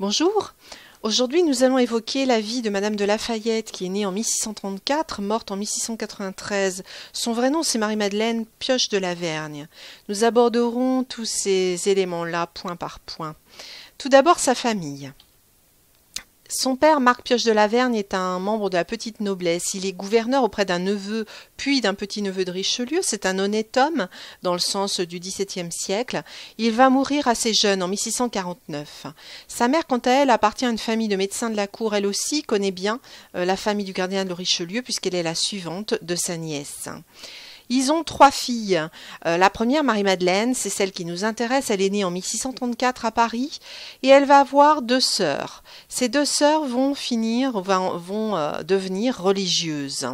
Bonjour. Aujourd'hui, nous allons évoquer la vie de Madame de Lafayette, qui est née en 1634, morte en 1693. Son vrai nom, c'est Marie-Madeleine Pioche de Lavergne. Nous aborderons tous ces éléments-là point par point. Tout d'abord, sa famille. Son père, Marc Pioche de Lavergne, est un membre de la petite noblesse. Il est gouverneur auprès d'un neveu, puis d'un petit-neveu de Richelieu. C'est un honnête homme, dans le sens du XVIIe siècle. Il va mourir assez jeune, en 1649. Sa mère, quant à elle, appartient à une famille de médecins de la cour. Elle aussi connaît bien euh, la famille du gardien de Richelieu, puisqu'elle est la suivante de sa nièce. Ils ont trois filles. Euh, la première, Marie-Madeleine, c'est celle qui nous intéresse. Elle est née en 1634 à Paris et elle va avoir deux sœurs. Ces deux sœurs vont finir, vont, euh, devenir religieuses.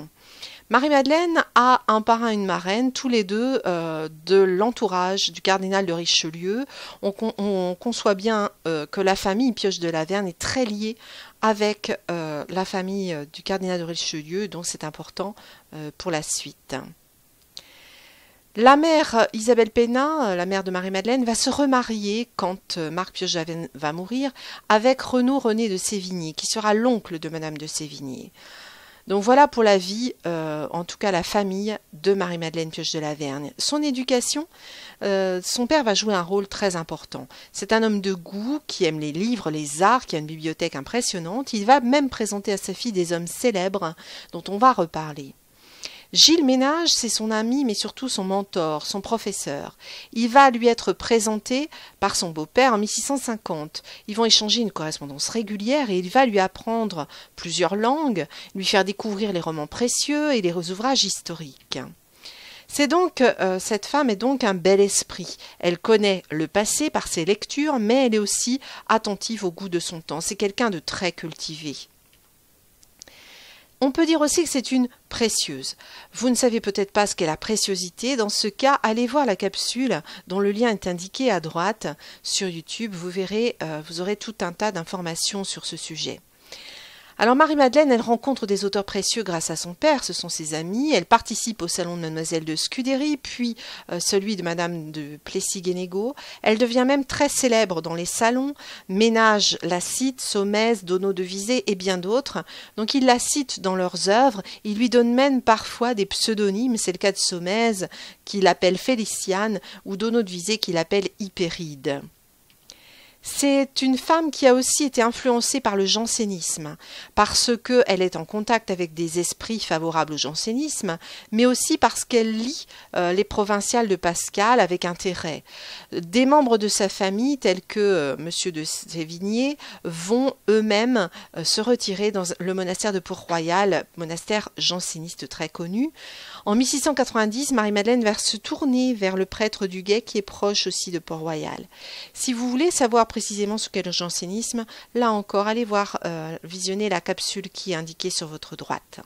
Marie-Madeleine a un parrain et une marraine, tous les deux euh, de l'entourage du cardinal de Richelieu. On, conçoit bien que la famille Pioche de Laverne est très liée avec la famille du cardinal de Richelieu, donc c'est important pour la suite. La mère euh, Isabelle Pénin, euh, la mère de Marie-Madeleine, va se remarier quand euh, Marc Piojaven va mourir avec Renaud René de Sévigné, qui sera l'oncle de Madame de Sévigné. Donc voilà pour la vie, en tout cas la famille de Marie-Madeleine Pioche de Lavergne. Son éducation, son père va jouer un rôle très important. C'est un homme de goût qui aime les livres, les arts, qui a une bibliothèque impressionnante. Il va même présenter à sa fille des hommes célèbres hein, dont on va reparler. Gilles Ménage, c'est son ami, mais surtout son mentor, son professeur. Il va lui être présenté par son beau-père en 1650. Ils vont échanger une correspondance régulière et il va lui apprendre plusieurs langues, lui faire découvrir les romans précieux et les ouvrages historiques. C'est donc euh, cette femme est donc un bel esprit. Elle connaît le passé par ses lectures, mais elle est aussi attentive au goût de son temps. C'est quelqu'un de très cultivé. On peut dire aussi que c'est une précieuse. Vous ne savez peut-être pas ce qu'est la préciosité. Dans ce cas, allez voir la capsule dont le lien est indiqué à droite sur YouTube. Vous verrez, euh, vous aurez tout un tas d'informations sur ce sujet. Alors Marie-Madeleine, elle rencontre des auteurs précieux grâce à son père, ce sont ses amis, elle participe au salon de mademoiselle de Scudéry, puis euh, celui de madame de Plessis-Guénégo, elle devient même très célèbre dans les salons, Ménage la cite, Sommez, de Visée et bien d'autres. Donc ils la citent dans leurs œuvres, ils lui donnent même parfois des pseudonymes, c'est le cas de Sommez qu'il appelle Féliciane ou Donneau de Visée qu'il appelle Hyperide. C'est une femme qui a aussi été influencée par le jansénisme, parce qu'elle est en contact avec des esprits favorables au jansénisme, mais aussi parce qu'elle lit euh, les provinciales de Pascal avec intérêt. Des membres de sa famille, tels que euh, M. de Sévigné, vont eux-mêmes euh, se retirer dans le monastère de Port-Royal, monastère janséniste très connu. En 1690, Marie-Madeleine va se tourner vers le prêtre du Guet qui est proche aussi de Port-Royal. Si vous voulez savoir précisément ce qu'est le jansénisme, là encore, allez voir, euh, visionner la capsule qui est indiquée sur votre droite.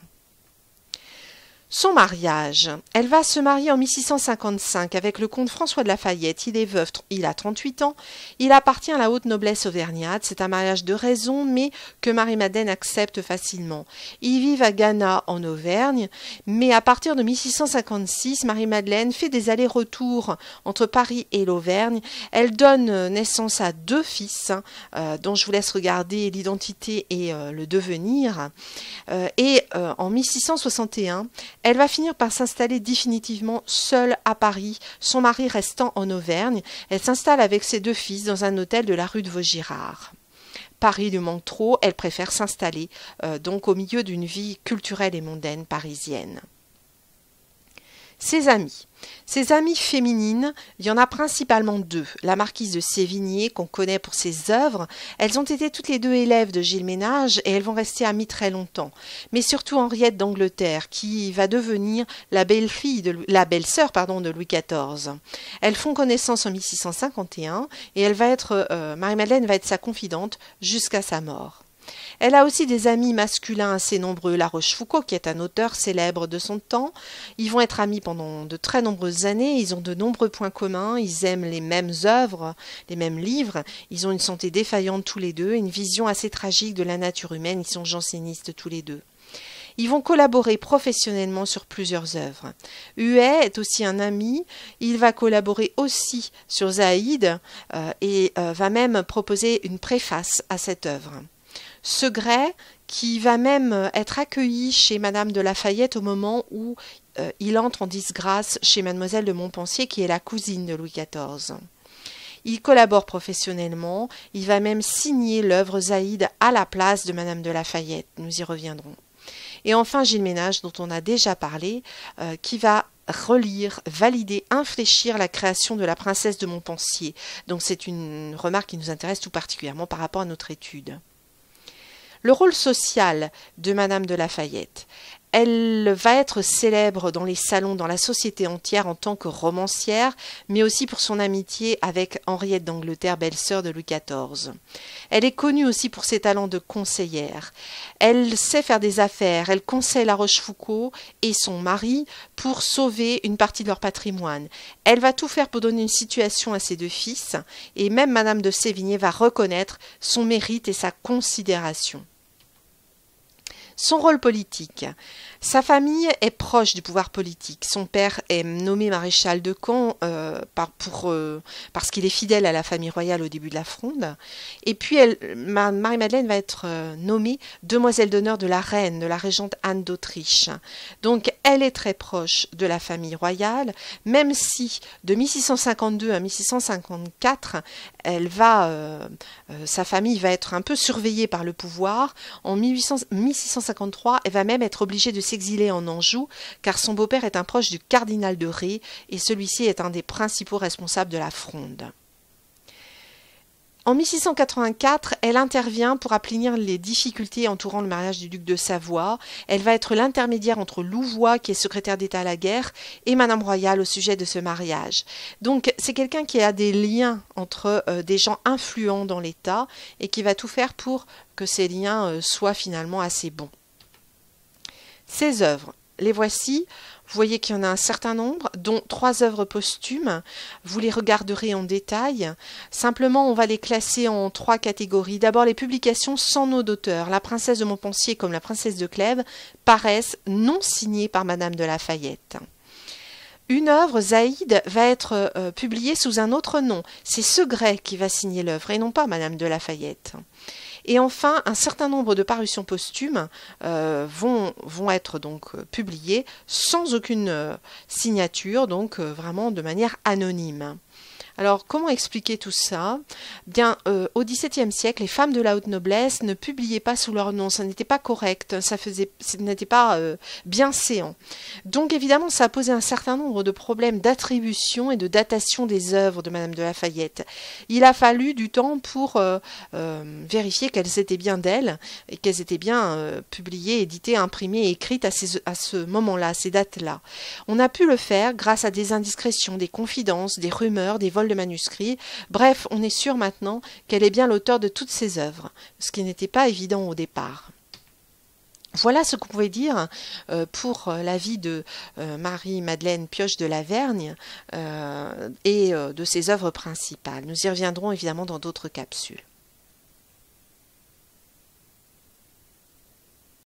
Son mariage. Elle va se marier en 1655 avec le comte François de Lafayette. Il est veuf, il a 38 ans. Il appartient à la haute noblesse auvergnate. C'est un mariage de raison, mais que Marie-Madeleine accepte facilement. Ils vivent à Ghana, en Auvergne, mais à partir de 1656, Marie-Madeleine fait des allers-retours entre Paris et l'Auvergne. Elle donne naissance à deux fils, hein, euh, dont je vous laisse regarder l'identité et euh, le devenir. Euh, et en 1661, elle va finir par s'installer définitivement seule à Paris, son mari restant en Auvergne. Elle s'installe avec ses deux fils dans un hôtel de la rue de Vaugirard. Paris lui manque trop, elle préfère s'installer euh, donc au milieu d'une vie culturelle et mondaine parisienne. Ses amies. Ses amies féminines, il y en a principalement deux. La marquise de Sévigné, qu'on connaît pour ses œuvres, elles ont été toutes les deux élèves de Gilles Ménage et elles vont rester amies très longtemps. Mais surtout Henriette d'Angleterre, qui va devenir la belle-fille de, la belle-sœur, pardon, de Louis XIV. Elles font connaissance en 1651 et elle euh, Marie-Madeleine va être sa confidente jusqu'à sa mort. Elle a aussi des amis masculins assez nombreux. La Rochefoucauld, qui est un auteur célèbre de son temps, ils vont être amis pendant de très nombreuses années. Ils ont de nombreux points communs. Ils aiment les mêmes œuvres, les mêmes livres. Ils ont une santé défaillante tous les deux, une vision assez tragique de la nature humaine. Ils sont jansénistes tous les deux. Ils vont collaborer professionnellement sur plusieurs œuvres. Huet est aussi un ami, il va collaborer aussi sur Zaïde euh, et euh, va même proposer une préface à cette œuvre. Ce grès qui va même être accueilli chez Madame de Lafayette au moment où euh, il entre en disgrâce chez Mademoiselle de Montpensier, qui est la cousine de Louis XIV. Il collabore professionnellement, il va même signer l'œuvre Zaïde à la place de Madame de Lafayette, nous y reviendrons. Et enfin Gilles Ménage, dont on a déjà parlé, euh, qui va relire, valider, infléchir la création de la princesse de Montpensier. Donc c'est une remarque qui nous intéresse tout particulièrement par rapport à notre étude le rôle social de Madame de Lafayette. Elle va être célèbre dans les salons, dans la société entière en tant que romancière, mais aussi pour son amitié avec Henriette d'Angleterre, belle-sœur de Louis XIV. Elle est connue aussi pour ses talents de conseillère. Elle sait faire des affaires, elle conseille la Rochefoucauld et son mari pour sauver une partie de leur patrimoine. Elle va tout faire pour donner une situation à ses deux fils, et même Madame de Sévigné va reconnaître son mérite et sa considération. Son rôle politique. Sa famille est proche du pouvoir politique. Son père est nommé maréchal de camp euh, par, pour, euh, parce qu'il est fidèle à la famille royale au début de la fronde. Et puis Marie-Madeleine va être euh, nommée demoiselle d'honneur de la reine, de la régente Anne d'Autriche. Donc elle est très proche de la famille royale, même si de 1652 à 1654, elle va, sa famille va être un peu surveillée par le pouvoir. En 1654, et va même être obligée de s'exiler en Anjou, car son beau-père est un proche du cardinal de Ré, et celui-ci est un des principaux responsables de la Fronde. En 1684, elle intervient pour aplanir les difficultés entourant le mariage du duc de Savoie. Elle va être l'intermédiaire entre Louvois, qui est secrétaire d'État à la guerre, et Madame Royale au sujet de ce mariage. Donc c'est quelqu'un qui a des liens entre euh, des gens influents dans l'État et qui va tout faire pour que ces liens euh, soient finalement assez bons. Ses œuvres, les voici. Vous voyez qu'il y en a un certain nombre, dont trois œuvres posthumes. Vous les regarderez en détail. Simplement, on va les classer en trois catégories. D'abord, les publications sans nom d'auteur. La princesse de Montpensier comme la princesse de Clèves paraissent non signées par Madame de Lafayette une œuvre, Zaïd, va être euh, publiée sous un autre nom. C'est Segret qui va signer l'œuvre et non pas Madame de Lafayette. Et enfin, un certain nombre de parutions posthumes euh, vont, vont, être donc euh, publiées sans aucune signature, donc vraiment de manière anonyme. Alors comment expliquer tout ça Bien, euh, au XVIIe siècle, les femmes de la haute noblesse ne publiaient pas sous leur nom, ça n'était pas correct, ça n'était pas euh, bien séant. Donc évidemment, ça a posé un certain nombre de problèmes d'attribution et de datation des œuvres de Madame de Lafayette. Il a fallu du temps pour euh, vérifier qu'elles étaient bien d'elle et qu'elles étaient bien publiées, éditées, imprimées écrites à, à ce moment-là, à ces dates-là. On a pu le faire grâce à des indiscrétions, des confidences, des rumeurs, des vols de le manuscrit. Bref, on est sûr maintenant qu'elle est bien l'auteur de toutes ses œuvres, ce qui n'était pas évident au départ. Voilà ce qu'on pouvait dire euh, pour euh, la vie de euh, Marie-Madeleine Pioche de Lavergne et de ses œuvres principales. Nous y reviendrons évidemment dans d'autres capsules.